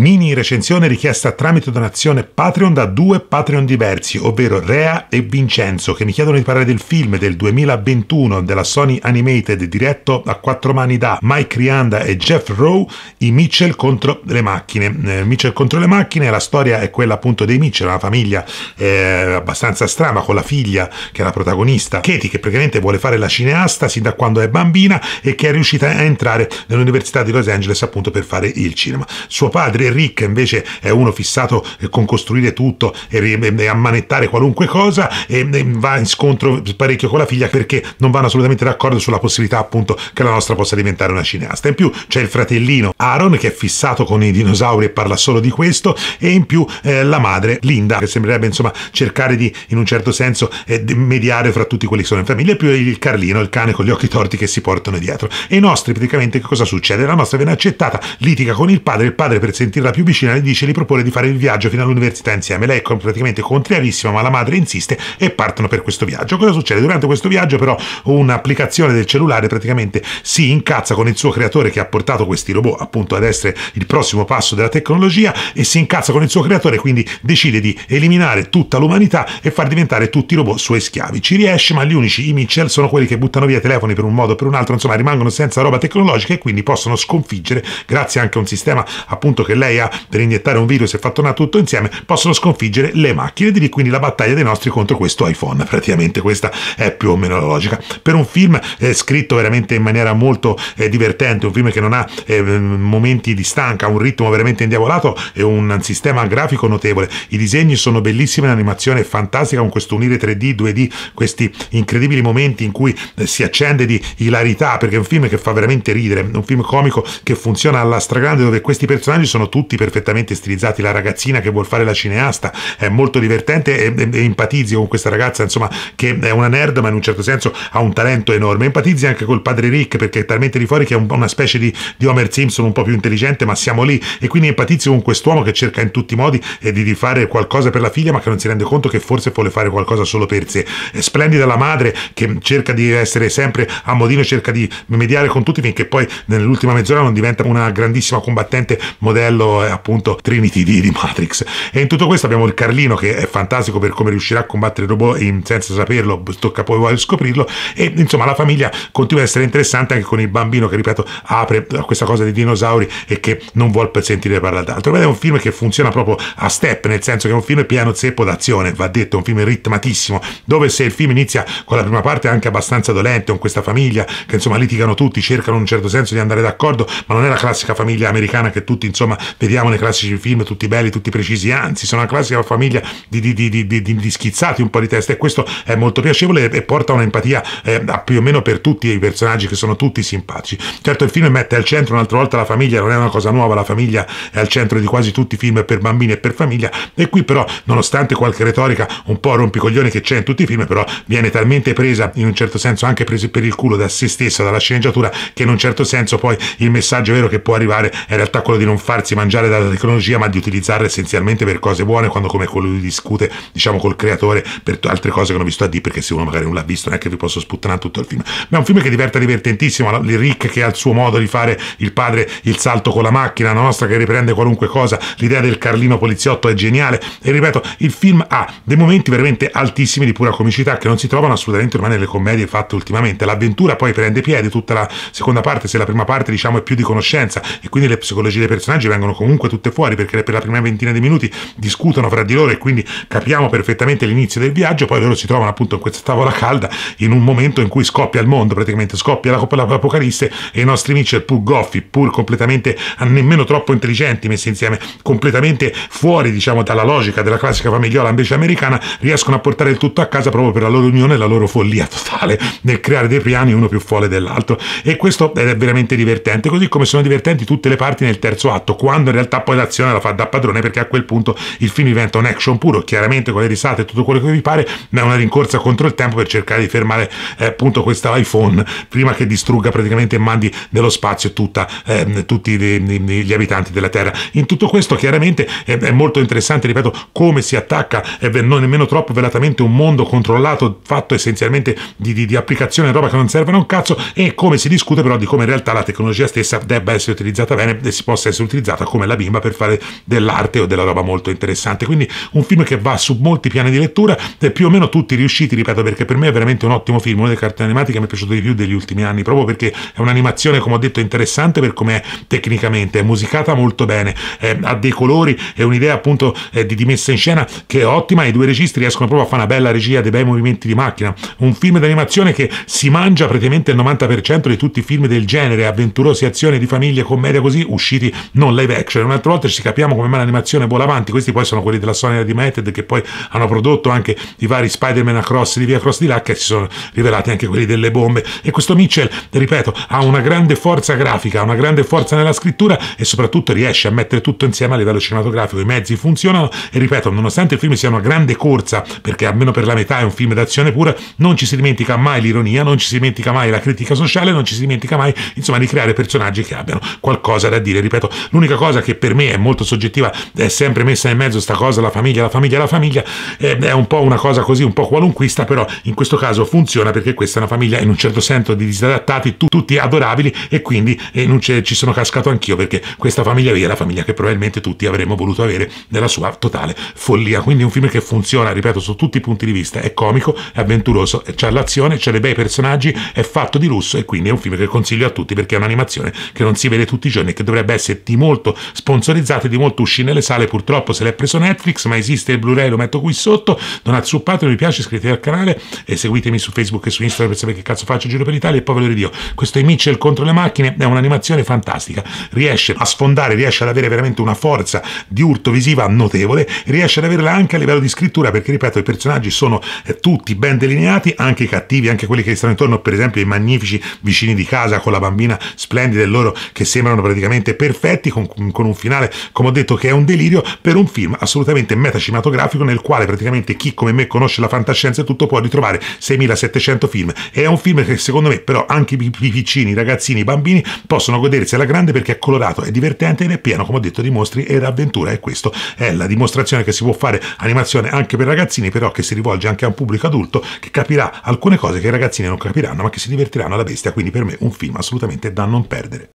Mini recensione richiesta tramite donazione Patreon da due Patreon diversi, ovvero Rea e Vincenzo, che mi chiedono di parlare del film del 2021 della Sony Animated diretto a quattro mani da Mike Rianda e Jeff Rowe, i Mitchell contro le macchine. Eh, Mitchell contro le macchine, la storia è quella appunto dei Mitchell, una famiglia eh, abbastanza strana con la figlia che è la protagonista, Katie che praticamente vuole fare la cineasta sin da quando è bambina e che è riuscita a entrare nell'Università di Los Angeles appunto per fare il cinema. Suo padre e Rick invece è uno fissato eh, con costruire tutto e, ammanettare qualunque cosa e, e va in scontro parecchio con la figlia perché non vanno assolutamente d'accordo sulla possibilità appunto che la nostra possa diventare una cineasta. In più c'è il fratellino Aaron che è fissato con i dinosauri e parla solo di questo e in più eh, la madre Linda che sembrerebbe insomma cercare di in un certo senso eh, mediare fra tutti quelli che sono in famiglia e più il Carlino, il cane con gli occhi torti che si portano dietro. E i nostri praticamente che cosa succede? La nostra viene accettata, litiga con il padre, il padre per sentire tira più vicina e dice gli propone di fare il viaggio fino all'università insieme. Lei è praticamente contrarissima, ma la madre insiste e partono per questo viaggio. Cosa succede? Durante questo viaggio, però, un'applicazione del cellulare praticamente si incazza con il suo creatore che ha portato questi robot appunto ad essere il prossimo passo della tecnologia e si incazza con il suo creatore, quindi decide di eliminare tutta l'umanità e far diventare tutti i robot suoi schiavi. Ci riesce, ma gli unici, i Mitchell, sono quelli che buttano via i telefoni per un modo o per un altro, insomma, rimangono senza roba tecnologica e quindi possono sconfiggere, grazie anche a un sistema appunto che lei ha per iniettare un virus e far tornare tutto insieme, possono sconfiggere le macchine. Di lì quindi la battaglia dei nostri contro questo iPhone. Praticamente questa è più o meno la logica. Per un film eh, scritto veramente in maniera molto eh, divertente, un film che non ha eh, momenti di stanca, un ritmo veramente indiavolato e un sistema grafico notevole. I disegni sono bellissimi, l'animazione è fantastica con questo unire 3D, 2D, questi incredibili momenti in cui eh, si accende di hilarità perché è un film che fa veramente ridere, un film comico che funziona alla stragrande dove questi personaggi sono tutti perfettamente stilizzati, la ragazzina che vuol fare la cineasta è molto divertente e, e, e empatizzi con questa ragazza, insomma, che è una nerd ma in un certo senso ha un talento enorme, empatizzi anche col padre Rick perché è talmente di fuori che è un, una specie di, di, Homer Simpson un po' più intelligente, ma siamo lì e quindi empatizzi con quest'uomo che cerca in tutti i modi eh, di, di fare qualcosa per la figlia ma che non si rende conto che forse vuole fare qualcosa solo per sé. È splendida la madre che cerca di essere sempre a modino, cerca di mediare con tutti finché poi nell'ultima mezz'ora non diventa una grandissima combattente modello quello è appunto Trinity D di Matrix. E in tutto questo abbiamo il Carlino che è fantastico per come riuscirà a combattere il robot in, senza saperlo, tocca poi scoprirlo. E insomma la famiglia continua ad essere interessante anche con il bambino che, ripeto, apre questa cosa dei dinosauri e che non vuol sentire parlare d'altro. Ma è un film che funziona proprio a step, nel senso che è un film piano zeppo d'azione, va detto, un film ritmatissimo, dove se il film inizia con la prima parte anche abbastanza dolente, con questa famiglia che insomma litigano tutti, cercano in un certo senso di andare d'accordo, ma non è la classica famiglia americana che tutti insomma vediamo nei classici film, tutti belli, tutti precisi, anzi sono una classica famiglia di, di, di, di schizzati un po' di testa e questo è molto piacevole e porta un'empatia eh, più o meno per tutti i personaggi che sono tutti simpatici. Certo il film mette al centro un'altra volta la famiglia, non è una cosa nuova, la famiglia è al centro di quasi tutti i film per bambini e per famiglia e qui però nonostante qualche retorica un po' rompicoglione che c'è in tutti i film però viene talmente presa in un certo senso anche presa per il culo da se stessa, dalla sceneggiatura che in un certo senso poi il messaggio vero che può arrivare è in realtà quello di non farsi mangiare dalla tecnologia, ma di utilizzarla essenzialmente per cose buone, quando come quello discute, diciamo, col creatore per altre cose che non vi sto a dire, perché se uno magari non l'ha visto, non è che vi posso sputtanare tutto il film. Ma è un film che diventa divertentissimo, le Rick che ha il suo modo di fare il padre il salto con la macchina nostra che riprende qualunque cosa, l'idea del Carlino poliziotto è geniale e ripeto, il film ha dei momenti veramente altissimi di pura comicità che non si trovano assolutamente ormai nelle commedie fatte ultimamente. L'avventura poi prende piede, tutta la seconda parte, se la prima parte diciamo è più di conoscenza e quindi le psicologie dei personaggi vengono vengono comunque tutte fuori perché per la prima ventina di minuti discutono fra di loro e quindi capiamo perfettamente l'inizio del viaggio, poi loro si trovano appunto in questa tavola calda in un momento in cui scoppia il mondo, praticamente scoppia l'apocalisse e i nostri Mitchell pur goffi, pur completamente nemmeno troppo intelligenti messi insieme, completamente fuori diciamo dalla logica della classica famigliola invece americana, riescono a portare il tutto a casa proprio per la loro unione e la loro follia totale nel creare dei piani uno più folle dell'altro e questo è veramente divertente, così come sono divertenti tutte le parti nel terzo atto, quando quando in realtà poi l'azione la fa da padrone perché a quel punto il film diventa un action puro, chiaramente con le risate e tutto quello che vi pare, ma è una rincorsa contro il tempo per cercare di fermare eh, appunto questa iPhone prima che distrugga praticamente e mandi nello spazio tutta, eh, tutti gli, gli, abitanti della Terra. In tutto questo chiaramente è, è molto interessante, ripeto, come si attacca eh, non nemmeno troppo velatamente un mondo controllato, fatto essenzialmente di, di, di applicazione roba che non servono a un cazzo e come si discute però di come in realtà la tecnologia stessa debba essere utilizzata bene e si possa essere utilizzata come la bimba per fare dell'arte o della roba molto interessante. Quindi un film che va su molti piani di lettura e più o meno tutti riusciti, ripeto, perché per me è veramente un ottimo film, uno dei cartoni animati che mi è piaciuto di più degli ultimi anni, proprio perché è un'animazione, come ho detto, interessante per com'è tecnicamente, è musicata molto bene, è, ha dei colori, e un'idea appunto eh, di, di messa in scena che è ottima, i due registi riescono proprio a fare una bella regia, dei bei movimenti di macchina, un film d'animazione che si mangia praticamente il 90% di tutti i film del genere, avventurosi, azioni di famiglia, commedia così, usciti non l'hai live action. Un'altra volta ci capiamo come mai l'animazione vola avanti. Questi poi sono quelli della Sony Animated che poi hanno prodotto anche i vari Spider-Man Across di via Cross di là che si sono rivelati anche quelli delle bombe. E questo Mitchell, ripeto, ha una grande forza grafica, una grande forza nella scrittura e soprattutto riesce a mettere tutto insieme a livello cinematografico. I mezzi funzionano e ripeto, nonostante il film sia una grande corsa, perché almeno per la metà è un film d'azione pura, non ci si dimentica mai l'ironia, non ci si dimentica mai la critica sociale, non ci si dimentica mai, insomma, di creare personaggi che abbiano qualcosa da dire. Ripeto, l'unica cosa che per me è molto soggettiva, è sempre messa in mezzo sta cosa, la famiglia, la famiglia, la famiglia, eh, è un po' una cosa così, un po' qualunquista, però in questo caso funziona perché questa è una famiglia in un certo senso di disadattati, tu, tutti adorabili e quindi eh, c- ci sono cascato anch'io perché questa famiglia lì è la famiglia che probabilmente tutti avremmo voluto avere nella sua totale follia. Quindi un film che funziona, ripeto, su tutti i punti di vista, è comico, è avventuroso, eh, c'è l'azione, c'è dei bei personaggi, è fatto di lusso e quindi è un film che consiglio a tutti perché è un'animazione che non si vede tutti i giorni e che dovrebbe esserti molto molto ecco, sponsorizzato e di molto uscì nelle sale. Purtroppo se l'è preso Netflix, ma esiste il Blu-ray, lo metto qui sotto. Donate su Patreon, mi piace, iscrivetevi al canale e seguitemi su Facebook e su Instagram per sapere che cazzo faccio giro per l'Italia e poi ve lo ridio. Questo è Mitchell contro le macchine, è un'animazione fantastica. Riesce a sfondare, riesce ad avere veramente una forza di urto visiva notevole, riesce ad averla anche a livello di scrittura, perché ripeto, i personaggi sono eh, tutti ben delineati, anche i cattivi, anche quelli che stanno intorno, per esempio i magnifici vicini di casa con la bambina splendida e loro che sembrano praticamente perfetti, con con un finale, come ho detto, che è un delirio per un film assolutamente metacinematografico nel quale praticamente chi come me conosce la fantascienza e tutto può ritrovare 6700 film. È un film che secondo me però anche i piccini, i ragazzini, i bambini possono godersi alla grande perché è colorato, è divertente ed è pieno, come ho detto, di mostri e avventura e questo è la dimostrazione che si può fare animazione anche per ragazzini, però che si rivolge anche a un pubblico adulto che capirà alcune cose che i ragazzini non capiranno ma che si divertiranno alla bestia, quindi per me un film assolutamente da non perdere.